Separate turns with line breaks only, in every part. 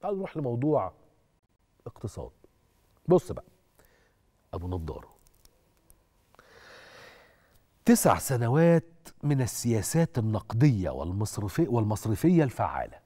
تعالوا نروح لموضوع اقتصاد بص بقى ابو نضاره تسع سنوات من السياسات النقديه والمصرفيه والمصرفيه الفعاله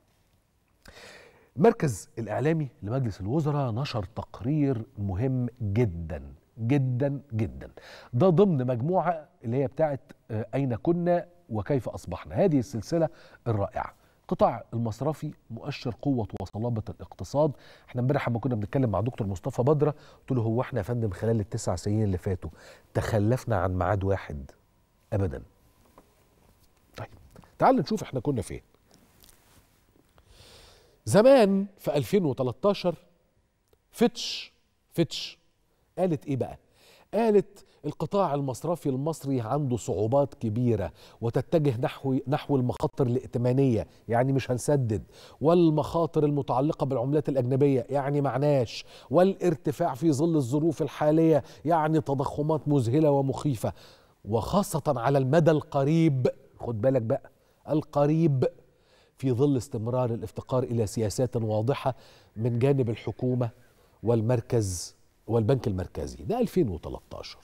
المركز الاعلامي لمجلس الوزراء نشر تقرير مهم جدا جدا جدا ده ضمن مجموعه اللي هي بتاعه آه، اين كنا وكيف اصبحنا هذه السلسله الرائعه القطاع المصرفي مؤشر قوة وصلابة الاقتصاد احنا امبارح لما كنا بنتكلم مع دكتور مصطفى بدرة قلت له هو احنا يا فندم خلال التسع سنين اللي فاتوا تخلفنا عن ميعاد واحد ابدا طيب تعال نشوف احنا كنا فين زمان في 2013 فتش فتش قالت ايه بقى قالت القطاع المصرفي المصري عنده صعوبات كبيرة وتتجه نحو نحو المخاطر الائتمانية يعني مش هنسدد والمخاطر المتعلقة بالعملات الأجنبية يعني معناش والارتفاع في ظل الظروف الحالية يعني تضخمات مذهلة ومخيفة وخاصة على المدى القريب خد بالك بقى القريب في ظل استمرار الافتقار إلى سياسات واضحة من جانب الحكومة والمركز والبنك المركزي ده 2013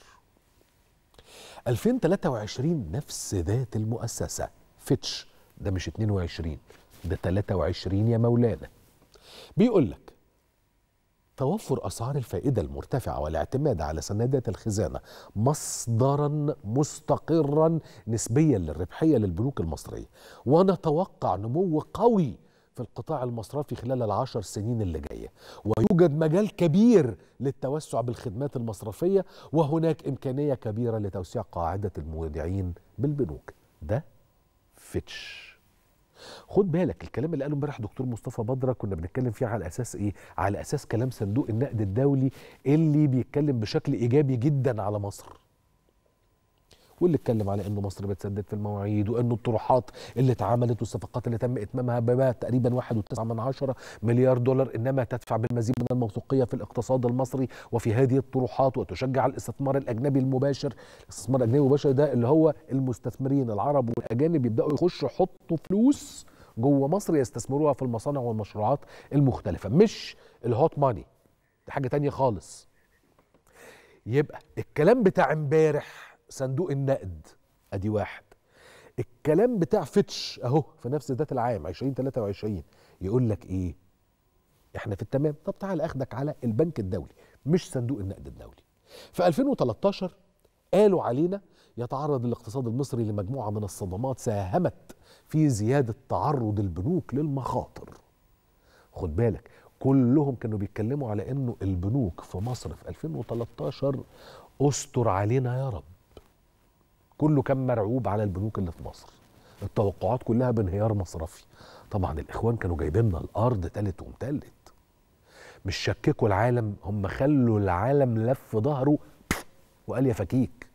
2023 نفس ذات المؤسسة فيتش ده مش 22 ده 23 يا مولانا بيقول لك توفر أسعار الفائدة المرتفعة والاعتماد على سندات الخزانة مصدرا مستقرا نسبيا للربحية للبنوك المصرية ونتوقع نمو قوي في القطاع المصرفي خلال العشر سنين اللي جايه ويوجد مجال كبير للتوسع بالخدمات المصرفيه وهناك امكانيه كبيره لتوسيع قاعده المودعين بالبنوك ده فيتش خد بالك الكلام اللي قاله امبارح دكتور مصطفى بدره كنا بنتكلم فيه على اساس ايه على اساس كلام صندوق النقد الدولي اللي بيتكلم بشكل ايجابي جدا على مصر واللي اتكلم على انه مصر بتسدد في المواعيد وانه الطروحات اللي اتعملت والصفقات اللي تم اتمامها بما تقريبا 1.9 مليار دولار انما تدفع بالمزيد من الموثوقيه في الاقتصاد المصري وفي هذه الطروحات وتشجع الاستثمار الاجنبي المباشر، الاستثمار الاجنبي المباشر ده اللي هو المستثمرين العرب والاجانب يبداوا يخشوا يحطوا فلوس جوه مصر يستثمروها في المصانع والمشروعات المختلفه، مش الهوت ماني دي حاجه تانية خالص. يبقى الكلام بتاع امبارح صندوق النقد ادي واحد الكلام بتاع فيتش اهو في نفس ذات العام 2023 يقول لك ايه احنا في التمام طب تعال اخدك على البنك الدولي مش صندوق النقد الدولي في 2013 قالوا علينا يتعرض الاقتصاد المصري لمجموعه من الصدمات ساهمت في زياده تعرض البنوك للمخاطر خد بالك كلهم كانوا بيتكلموا على انه البنوك في مصر في 2013 استر علينا يا رب كله كان مرعوب على البنوك اللي في مصر التوقعات كلها بانهيار مصرفي طبعا الاخوان كانوا جايبين لنا الارض تالت ومتلت مش شككوا العالم هم خلوا العالم لف ظهره وقال يا فكيك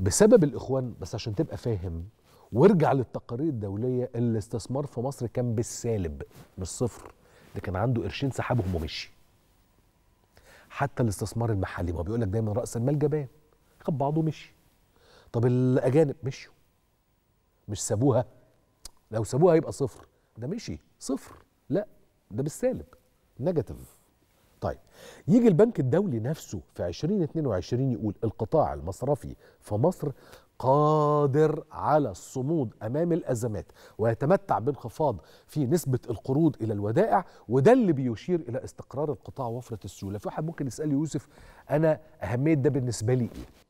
بسبب الاخوان بس عشان تبقى فاهم وارجع للتقارير الدوليه الاستثمار في مصر كان بالسالب مش صفر ده كان عنده قرشين سحبهم ومشي حتى الاستثمار المحلي ما بيقول لك دايما راس المال جبان خد بعضه ومشي طب الاجانب مشوا مش سابوها لو سابوها يبقى صفر ده مشي صفر لا ده بالسالب نيجاتيف طيب يجي البنك الدولي نفسه في 2022 يقول القطاع المصرفي في مصر قادر على الصمود امام الازمات ويتمتع بانخفاض في نسبه القروض الى الودائع وده اللي بيشير الى استقرار القطاع وفره السيوله في واحد ممكن يسال يوسف انا اهميه ده بالنسبه لي ايه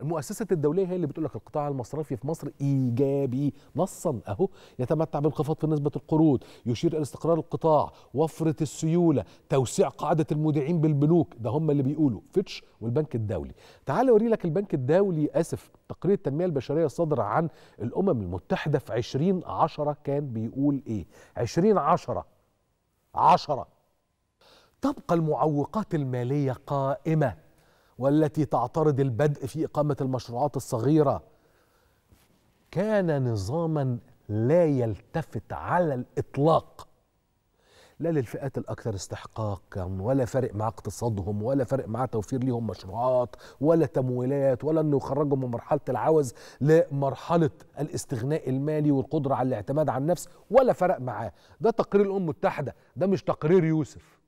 المؤسسة الدولية هي اللي بتقول لك القطاع المصرفي في مصر إيجابي نصا أهو يتمتع بانخفاض في نسبة القروض يشير إلى استقرار القطاع وفرة السيولة توسيع قاعدة المودعين بالبنوك ده هم اللي بيقولوا فيتش والبنك الدولي تعال أوري لك البنك الدولي آسف تقرير التنمية البشرية الصادر عن الأمم المتحدة في 2010 كان بيقول إيه 2010 10 تبقى المعوقات المالية قائمة والتي تعترض البدء في إقامة المشروعات الصغيرة كان نظاما لا يلتفت على الإطلاق لا للفئات الأكثر استحقاقا ولا فارق مع اقتصادهم ولا فارق مع توفير لهم مشروعات ولا تمويلات ولا أنه يخرجهم من مرحلة العوز لمرحلة الاستغناء المالي والقدرة على الاعتماد على النفس ولا فرق معاه ده تقرير الأمم المتحدة ده مش تقرير يوسف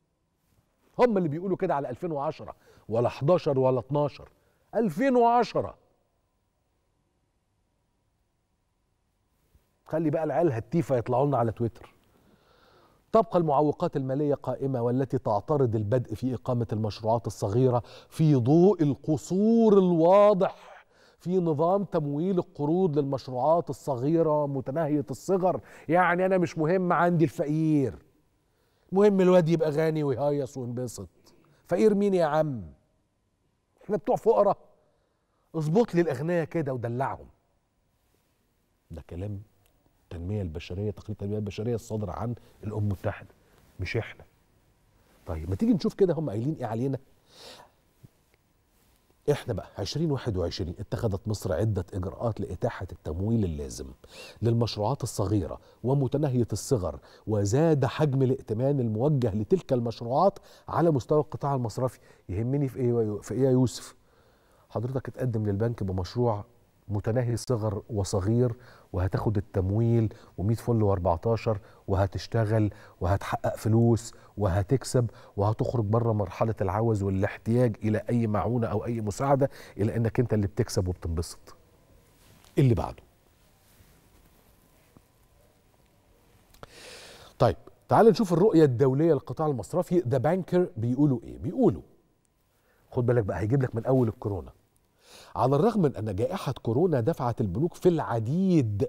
هم اللي بيقولوا كده على 2010 ولا 11 ولا 12 2010 خلي بقى العيال هتيفه يطلعوا لنا على تويتر تبقى المعوقات الماليه قائمه والتي تعترض البدء في اقامه المشروعات الصغيره في ضوء القصور الواضح في نظام تمويل القروض للمشروعات الصغيرة متناهية الصغر يعني أنا مش مهم عندي الفقير مهم الواد يبقى غني ويهيص وينبسط فقير مين يا عم احنا بتوع فقراء اظبط لي الاغنياء كده ودلعهم ده كلام التنميه البشريه تقرير التنميه البشريه الصادر عن الامم المتحده مش احنا طيب ما تيجي نشوف كده هم قايلين ايه علينا احنا بقى 2021 اتخذت مصر عدة إجراءات لإتاحة التمويل اللازم للمشروعات الصغيرة ومتناهية الصغر وزاد حجم الائتمان الموجه لتلك المشروعات على مستوى القطاع المصرفي يهمني في إيه في إيه يا يوسف حضرتك اتقدم للبنك بمشروع متناهي الصغر وصغير وهتاخد التمويل و100 فل و14 وهتشتغل وهتحقق فلوس وهتكسب وهتخرج بره مرحله العوز والاحتياج الى اي معونه او اي مساعده الى انك انت اللي بتكسب وبتنبسط. اللي بعده. طيب تعال نشوف الرؤيه الدوليه للقطاع المصرفي ذا بانكر بيقولوا ايه؟ بيقولوا خد بالك بقى هيجيب لك من اول الكورونا على الرغم من أن جائحة كورونا دفعت البنوك في العديد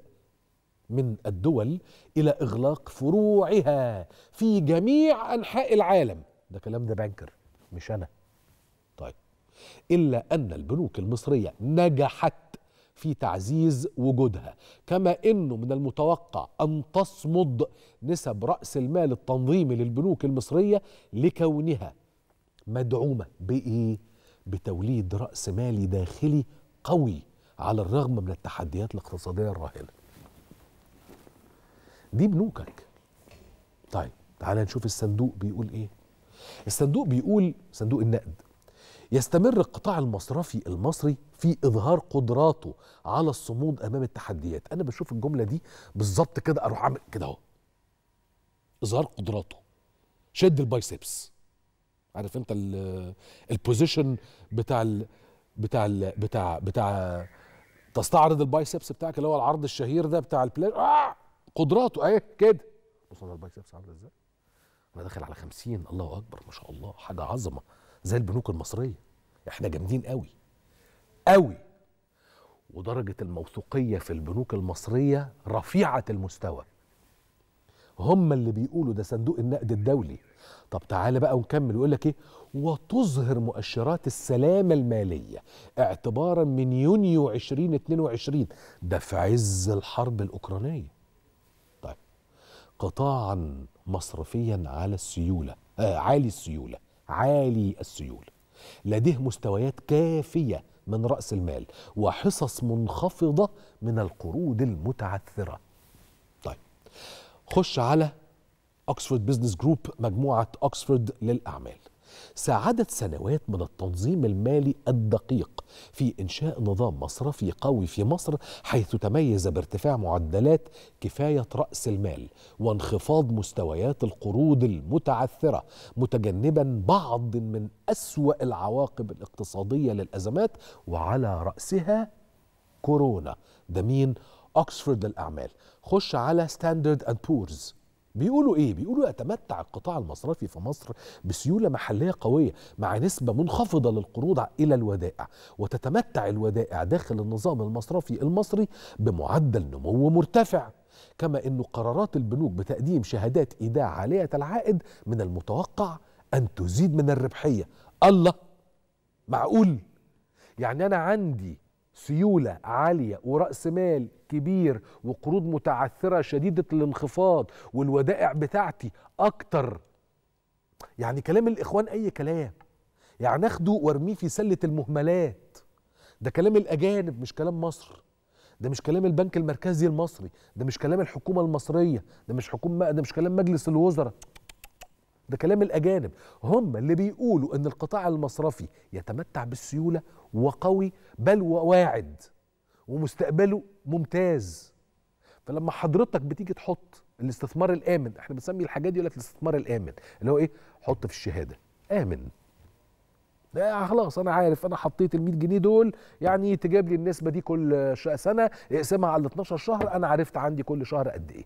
من الدول إلى إغلاق فروعها في جميع أنحاء العالم ده كلام ده بانكر مش أنا طيب إلا أن البنوك المصرية نجحت في تعزيز وجودها كما انه من المتوقع ان تصمد نسب راس المال التنظيمي للبنوك المصريه لكونها مدعومه بايه بتوليد رأس مالي داخلي قوي على الرغم من التحديات الاقتصادية الراهنة دي بنوكك طيب تعال نشوف الصندوق بيقول ايه الصندوق بيقول صندوق النقد يستمر القطاع المصرفي المصري في اظهار قدراته على الصمود امام التحديات انا بشوف الجمله دي بالظبط كده اروح اعمل كده اهو اظهار قدراته شد البايسبس عارف انت البوزيشن بتاع الـ بتاع الـ بتاع بتاع تستعرض البايسبس بتاعك اللي هو العرض الشهير ده بتاع البلاي آه قدراته اهي كده بص انا البايسبس عامله ازاي انا داخل على 50 الله اكبر ما شاء الله حاجه عظمه زي البنوك المصريه احنا جامدين قوي قوي ودرجه الموثوقيه في البنوك المصريه رفيعه المستوى هم اللي بيقولوا ده صندوق النقد الدولي طب تعالى بقى ونكمل ويقول لك ايه وتظهر مؤشرات السلامة المالية اعتبارا من يونيو 2022 ده في عز الحرب الأوكرانية طيب قطاعا مصرفيا على السيولة آه عالي السيولة عالي السيولة لديه مستويات كافية من رأس المال وحصص منخفضة من القروض المتعثرة طيب خش على أكسفورد بزنس جروب مجموعة أكسفورد للأعمال ساعدت سنوات من التنظيم المالي الدقيق في إنشاء نظام مصرفي قوي في مصر حيث تميز بارتفاع معدلات كفاية رأس المال وانخفاض مستويات القروض المتعثرة متجنبا بعض من أسوأ العواقب الاقتصادية للأزمات وعلى رأسها كورونا ده مين؟ أكسفورد للأعمال خش على ستاندرد أند بورز بيقولوا ايه؟ بيقولوا يتمتع القطاع المصرفي في مصر بسيوله محليه قويه مع نسبه منخفضه للقروض الى الودائع، وتتمتع الودائع داخل النظام المصرفي المصري بمعدل نمو مرتفع، كما ان قرارات البنوك بتقديم شهادات ايداع عاليه العائد من المتوقع ان تزيد من الربحيه، الله معقول؟ يعني انا عندي سيوله عاليه وراس مال كبير وقروض متعثره شديده الانخفاض والودائع بتاعتي اكتر يعني كلام الاخوان اي كلام يعني اخده وارميه في سله المهملات ده كلام الاجانب مش كلام مصر ده مش كلام البنك المركزي المصري ده مش كلام الحكومه المصريه ده مش حكومه ده مش كلام مجلس الوزراء ده كلام الأجانب هم اللي بيقولوا أن القطاع المصرفي يتمتع بالسيولة وقوي بل وواعد ومستقبله ممتاز فلما حضرتك بتيجي تحط الاستثمار الامن احنا بنسمي الحاجات دي يقول لك الاستثمار الامن اللي هو ايه حط في الشهاده امن لا خلاص انا عارف انا حطيت ال 100 جنيه دول يعني تجيب لي النسبه دي كل سنه اقسمها على 12 شهر انا عرفت عندي كل شهر قد ايه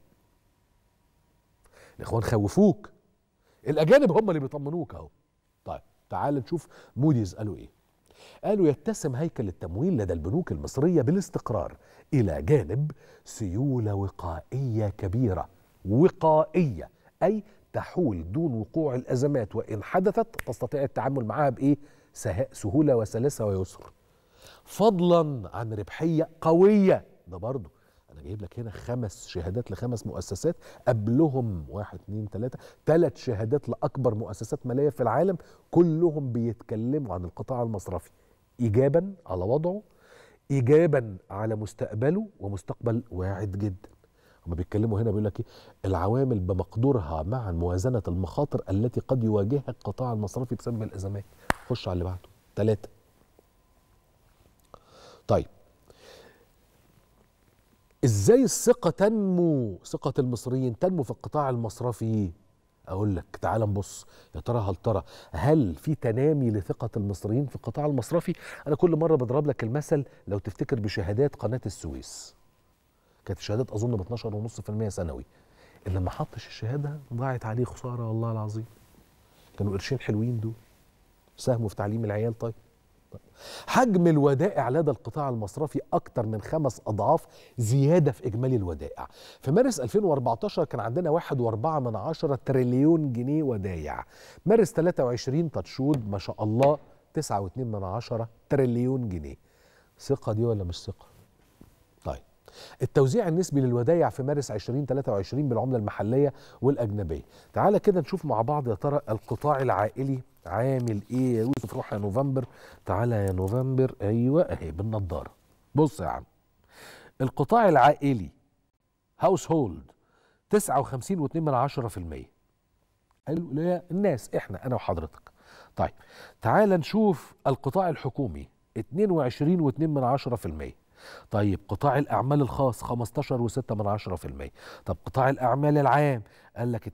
الاخوان خوفوك الاجانب هم اللي بيطمنوك اهو طيب تعال نشوف موديز قالوا ايه قالوا يتسم هيكل التمويل لدى البنوك المصريه بالاستقرار الى جانب سيوله وقائيه كبيره وقائيه اي تحول دون وقوع الازمات وان حدثت تستطيع التعامل معها بايه سهولة وسلاسة ويسر فضلا عن ربحية قوية ده برضه انا جايب لك هنا خمس شهادات لخمس مؤسسات قبلهم واحد اتنين تلاته تلات شهادات لاكبر مؤسسات ماليه في العالم كلهم بيتكلموا عن القطاع المصرفي ايجابا على وضعه ايجابا على مستقبله ومستقبل واعد جدا هما بيتكلموا هنا بيقول لك ايه العوامل بمقدورها مع موازنه المخاطر التي قد يواجهها القطاع المصرفي بسبب الازمات خش على اللي بعده ثلاثه طيب ازاي الثقه تنمو ثقه المصريين تنمو في القطاع المصرفي اقول لك تعال نبص يا ترى هل ترى هل في تنامي لثقه المصريين في القطاع المصرفي انا كل مره بضرب لك المثل لو تفتكر بشهادات قناه السويس كانت الشهادات اظن ب 12.5% سنوي اللي ما حطش الشهاده ضاعت عليه خساره والله العظيم كانوا قرشين حلوين دول ساهموا في تعليم العيال طيب أكبر حجم الودائع لدى القطاع المصرفي أكثر من خمس أضعاف زيادة في إجمالي الودائع في مارس 2014 كان عندنا 1.4 من عشرة تريليون جنيه ودايع مارس 23 تتشود ما شاء الله 9.2 من عشرة تريليون جنيه ثقة دي ولا مش ثقة؟ التوزيع النسبي للودايع في مارس 2023 بالعمله المحليه والاجنبيه تعالى كده نشوف مع بعض يا ترى القطاع العائلي عامل ايه يا يوسف روح يا نوفمبر تعالى يا نوفمبر ايوه اهي بالنضاره بص يا عم القطاع العائلي هاوس هولد 59.2 حلو 10% الناس احنا انا وحضرتك طيب تعال نشوف القطاع الحكومي 22.2 طيب قطاع الاعمال الخاص 15.6% طب قطاع الاعمال العام قال لك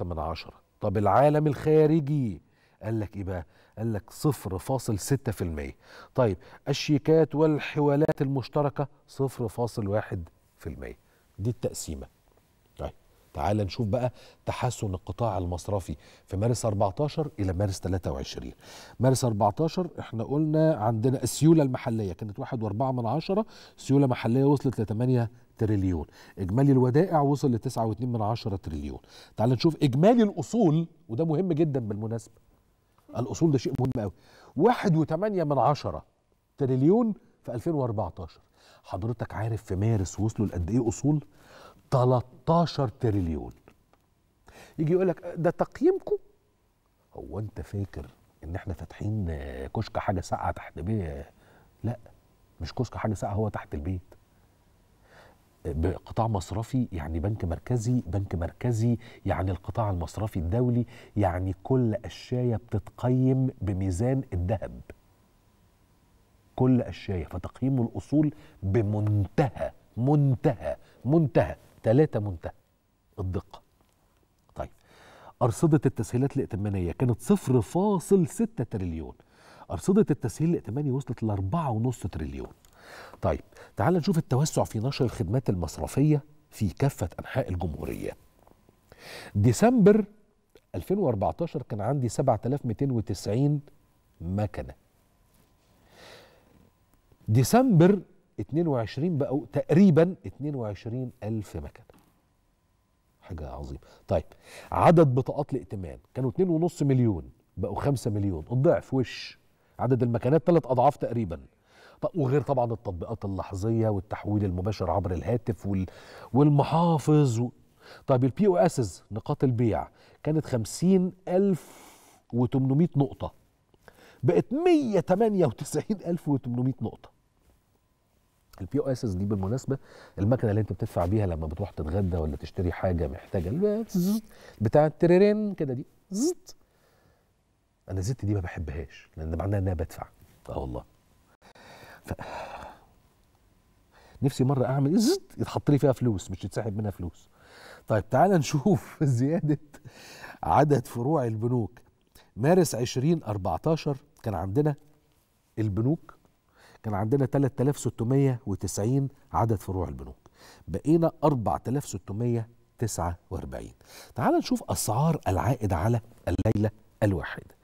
2.3 طب العالم الخارجي قال لك ايه بقى قال لك 0.6% طيب الشيكات والحوالات المشتركه 0.1% دي التقسيمه تعال نشوف بقى تحسن القطاع المصرفي في مارس 14 إلى مارس 23 مارس 14 احنا قلنا عندنا السيولة المحلية كانت 1.4 من عشرة سيولة محلية وصلت ل 8 تريليون إجمالي الودائع وصل ل 9.2 من عشرة تريليون تعال نشوف إجمالي الأصول وده مهم جدا بالمناسبة الأصول ده شيء مهم قوي 1.8 من عشرة تريليون في 2014 حضرتك عارف في مارس وصلوا لقد ايه اصول 13 تريليون يجي يقول لك ده تقييمكم هو انت فاكر ان احنا فاتحين كشك حاجه ساقعه تحت بيه لا مش كشك حاجه ساقعه هو تحت البيت بقطاع مصرفي يعني بنك مركزي بنك مركزي يعني القطاع المصرفي الدولي يعني كل قشايه بتتقيم بميزان الذهب كل قشايه فتقييم الاصول بمنتهى منتهى منتهى ثلاثة منتهى الدقة طيب أرصدة التسهيلات الائتمانية كانت 0.6 تريليون أرصدة التسهيل الائتماني وصلت ل 4.5 تريليون طيب تعال نشوف التوسع في نشر الخدمات المصرفية في كافة أنحاء الجمهورية ديسمبر 2014 كان عندي 7290 مكنة ديسمبر 22 بقوا تقريبا 22 ألف مكنة حاجة عظيمة طيب عدد بطاقات الائتمان كانوا 2.5 مليون بقوا 5 مليون الضعف وش عدد المكنات ثلاث أضعاف تقريبا طيب وغير طبعا التطبيقات اللحظية والتحويل المباشر عبر الهاتف وال... والمحافظ و... طيب البي او اسز نقاط البيع كانت 50800 نقطة بقت 198800 نقطة البي او اس دي بالمناسبه المكنه اللي انت بتدفع بيها لما بتروح تتغدى ولا تشتري حاجه محتاجه بتاع التريرين كده دي زت انا زت دي ما بحبهاش لان معناها ان انا بدفع اه والله ف... نفسي مره اعمل زت يتحط لي فيها فلوس مش يتسحب منها فلوس طيب تعال نشوف زياده عدد فروع البنوك مارس 2014 كان عندنا البنوك كان عندنا 3690 عدد فروع البنوك بقينا 4649 تعال نشوف أسعار العائد على الليلة الواحدة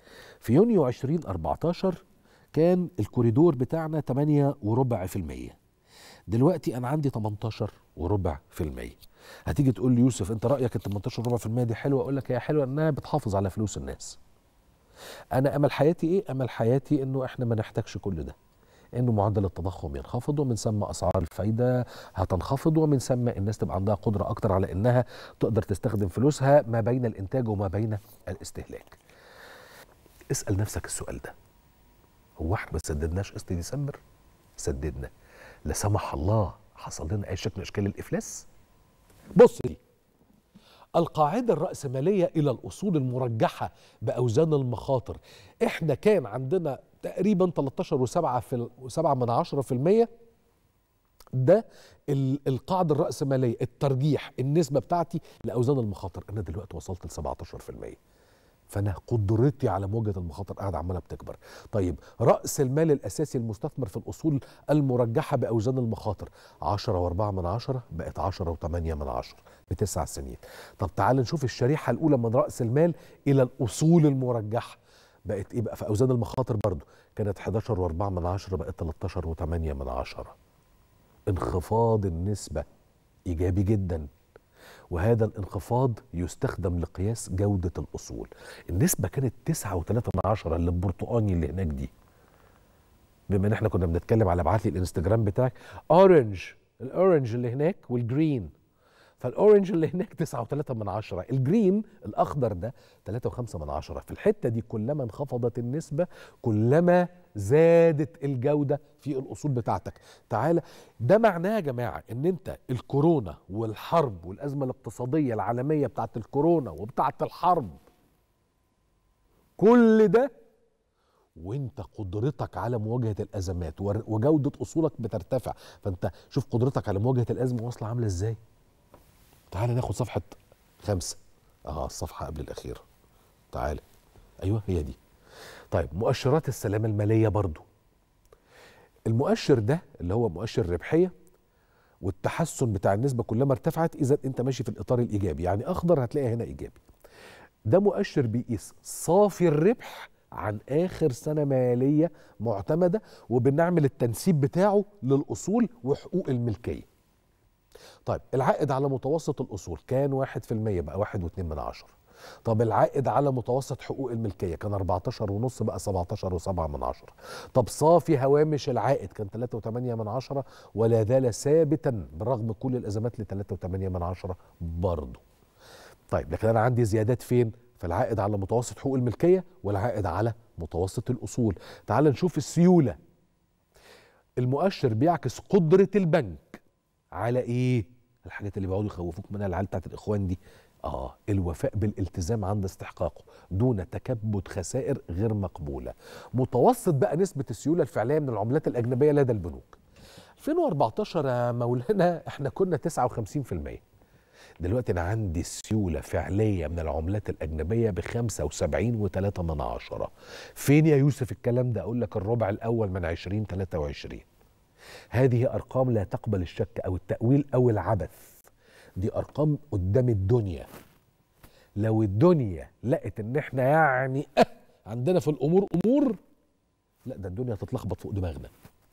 في يونيو 2014 كان الكوريدور بتاعنا 8 وربع في المية دلوقتي أنا عندي 18 وربع في المية هتيجي تقول لي يوسف أنت رأيك ال 18 وربع في المية دي حلوة أقول لك هي حلوة إنها بتحافظ على فلوس الناس أنا أمل حياتي إيه؟ أمل حياتي إنه إحنا ما نحتاجش كل ده انه معدل التضخم ينخفض ومن ثم اسعار الفايده هتنخفض ومن ثم الناس تبقى عندها قدره اكتر على انها تقدر تستخدم فلوسها ما بين الانتاج وما بين الاستهلاك. اسال نفسك السؤال ده. هو احنا ما سددناش قسط ديسمبر؟ سددنا. لا سمح الله حصل لنا اي شكل من اشكال الافلاس؟ بص دي القاعدة الرأسمالية إلى الأصول المرجحة بأوزان المخاطر إحنا كان عندنا تقريبا 13.7% ده القاعدة الرأسمالية الترجيح النسبة بتاعتي لأوزان المخاطر أنا دلوقتي وصلت ل 17% فانا قدرتي على مواجهه المخاطر قاعده عماله بتكبر طيب راس المال الاساسي المستثمر في الاصول المرجحه باوزان المخاطر 10 و4 من 10 بقت 10 و8 من 10 بتسع سنين طب تعال نشوف الشريحه الاولى من راس المال الى الاصول المرجحه بقت ايه بقى في اوزان المخاطر برضو كانت 11 و4 من 10 بقت 13 و8 من 10 انخفاض النسبة ايجابي جدا وهذا الانخفاض يستخدم لقياس جودة الأصول النسبة كانت 9.3 من 10 اللي البرتقاني اللي هناك دي بما ان احنا كنا بنتكلم على ابعت لي الانستجرام بتاعك اورنج الاورنج اللي هناك والجرين فالاورنج اللي هناك 9.3 من عشرة الجرين الاخضر ده 3.5 من عشرة في الحته دي كلما انخفضت النسبه كلما زادت الجوده في الاصول بتاعتك تعالى ده معناه يا جماعه ان انت الكورونا والحرب والازمه الاقتصاديه العالميه بتاعت الكورونا وبتاعت الحرب كل ده وانت قدرتك على مواجهه الازمات وجوده اصولك بترتفع فانت شوف قدرتك على مواجهه الازمه واصله عامله ازاي تعالى ناخد صفحه خمسه اه الصفحه قبل الاخيره تعالى ايوه هي دي طيب مؤشرات السلامه الماليه برضو المؤشر ده اللي هو مؤشر الربحيه والتحسن بتاع النسبه كلما ارتفعت اذا انت ماشي في الاطار الايجابي يعني اخضر هتلاقي هنا ايجابي ده مؤشر بيقيس صافي الربح عن اخر سنه ماليه معتمده وبنعمل التنسيب بتاعه للاصول وحقوق الملكيه طيب العائد على متوسط الأصول كان 1% بقى 1.2 من عشرة طب العائد على متوسط حقوق الملكية كان 14.5 بقى 17.7 من عشرة طب صافي هوامش العائد كان 3.8 من عشرة ولا زال ثابتا بالرغم كل الأزمات ل 3.8 من عشرة برضه طيب لكن أنا عندي زيادات فين؟ في العائد على متوسط حقوق الملكية والعائد على متوسط الأصول تعال نشوف السيولة المؤشر بيعكس قدرة البنك على ايه الحاجات اللي بيقعدوا يخوفوك منها العيال بتاعت الاخوان دي اه الوفاء بالالتزام عند استحقاقه دون تكبد خسائر غير مقبوله متوسط بقى نسبه السيوله الفعليه من العملات الاجنبيه لدى البنوك 2014 يا مولانا احنا كنا 59% دلوقتي انا عندي سيوله فعليه من العملات الاجنبيه ب 75.3 فين يا يوسف الكلام ده اقول لك الربع الاول من 2023 هذه ارقام لا تقبل الشك او التاويل او العبث دي ارقام قدام الدنيا لو الدنيا لقت ان احنا يعني أه عندنا في الامور امور لا ده الدنيا هتتلخبط فوق دماغنا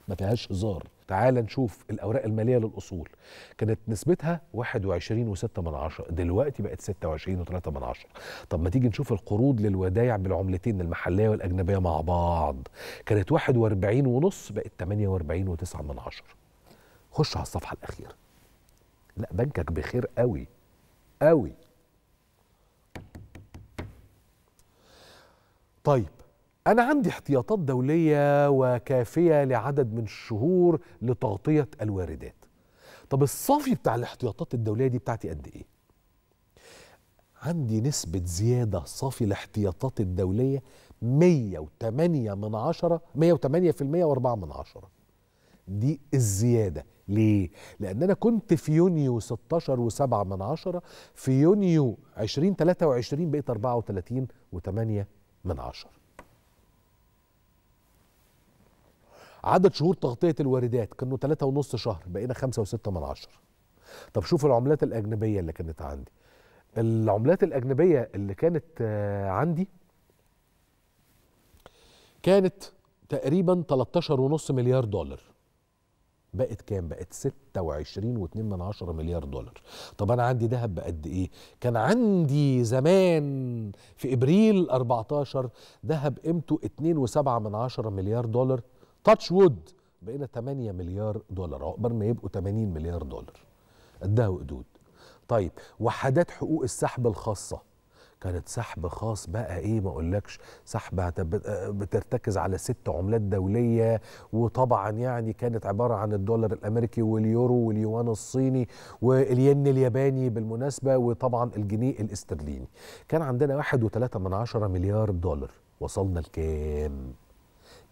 ما فيهاش هزار تعال نشوف الأوراق المالية للأصول كانت نسبتها 21.6 دلوقتي بقت 26.3 طب ما تيجي نشوف القروض للودايع بالعملتين المحلية والأجنبية مع بعض كانت 41.5 بقت 48.9 خش على الصفحة الأخيرة لا بنكك بخير قوي قوي طيب أنا عندي احتياطات دولية وكافية لعدد من الشهور لتغطية الواردات. طب الصافي بتاع الاحتياطات الدولية دي بتاعتي قد إيه؟ عندي نسبة زيادة صافي الاحتياطات الدولية 108 من عشرة 108 في المية وأربعة من عشرة دي الزيادة ليه؟ لأن أنا كنت في يونيو 16 و7 من عشرة في يونيو 2023 بقيت 34 و8 من عشرة عدد شهور تغطية الواردات كانوا 3.5 شهر بقينا 5.6 من عشر طب شوف العملات الأجنبية اللي كانت عندي العملات الأجنبية اللي كانت آه، عندي كانت تقريبا 13.5 مليار دولار بقت كام بقت 26.2 من عشرة مليار دولار طب انا عندي ذهب بقد ايه كان عندي زمان في ابريل 14 ذهب قيمته 2.7 من عشرة مليار دولار تاتش وود بقينا 8 مليار دولار عقبال ما يبقوا 80 مليار دولار قدها وقدود طيب وحدات حقوق السحب الخاصه كانت سحب خاص بقى ايه ما اقولكش سحب بترتكز على ست عملات دوليه وطبعا يعني كانت عباره عن الدولار الامريكي واليورو واليوان الصيني والين الياباني بالمناسبه وطبعا الجنيه الاسترليني كان عندنا واحد وثلاثة من عشرة مليار دولار وصلنا لكام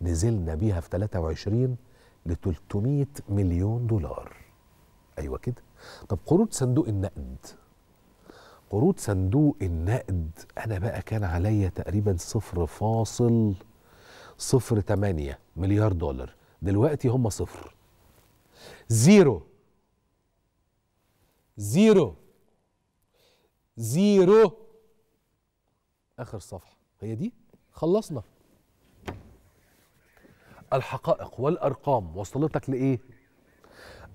نزلنا بيها في 23 ل 300 مليون دولار ايوه كده طب قروض صندوق النقد قروض صندوق النقد انا بقى كان عليا تقريبا صفر فاصل صفر تمانية مليار دولار دلوقتي هم صفر زيرو زيرو زيرو اخر صفحه هي دي خلصنا الحقائق والارقام وصلتك لايه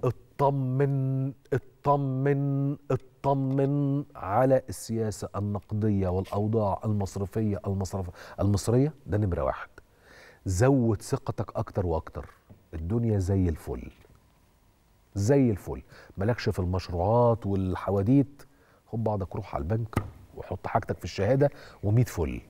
اطمن اطمن اطمن على السياسه النقديه والاوضاع المصرفيه المصرف المصريه ده نمره واحد زود ثقتك اكتر واكتر الدنيا زي الفل زي الفل مالكش في المشروعات والحواديت خد بعضك روح على البنك وحط حاجتك في الشهاده و100 فل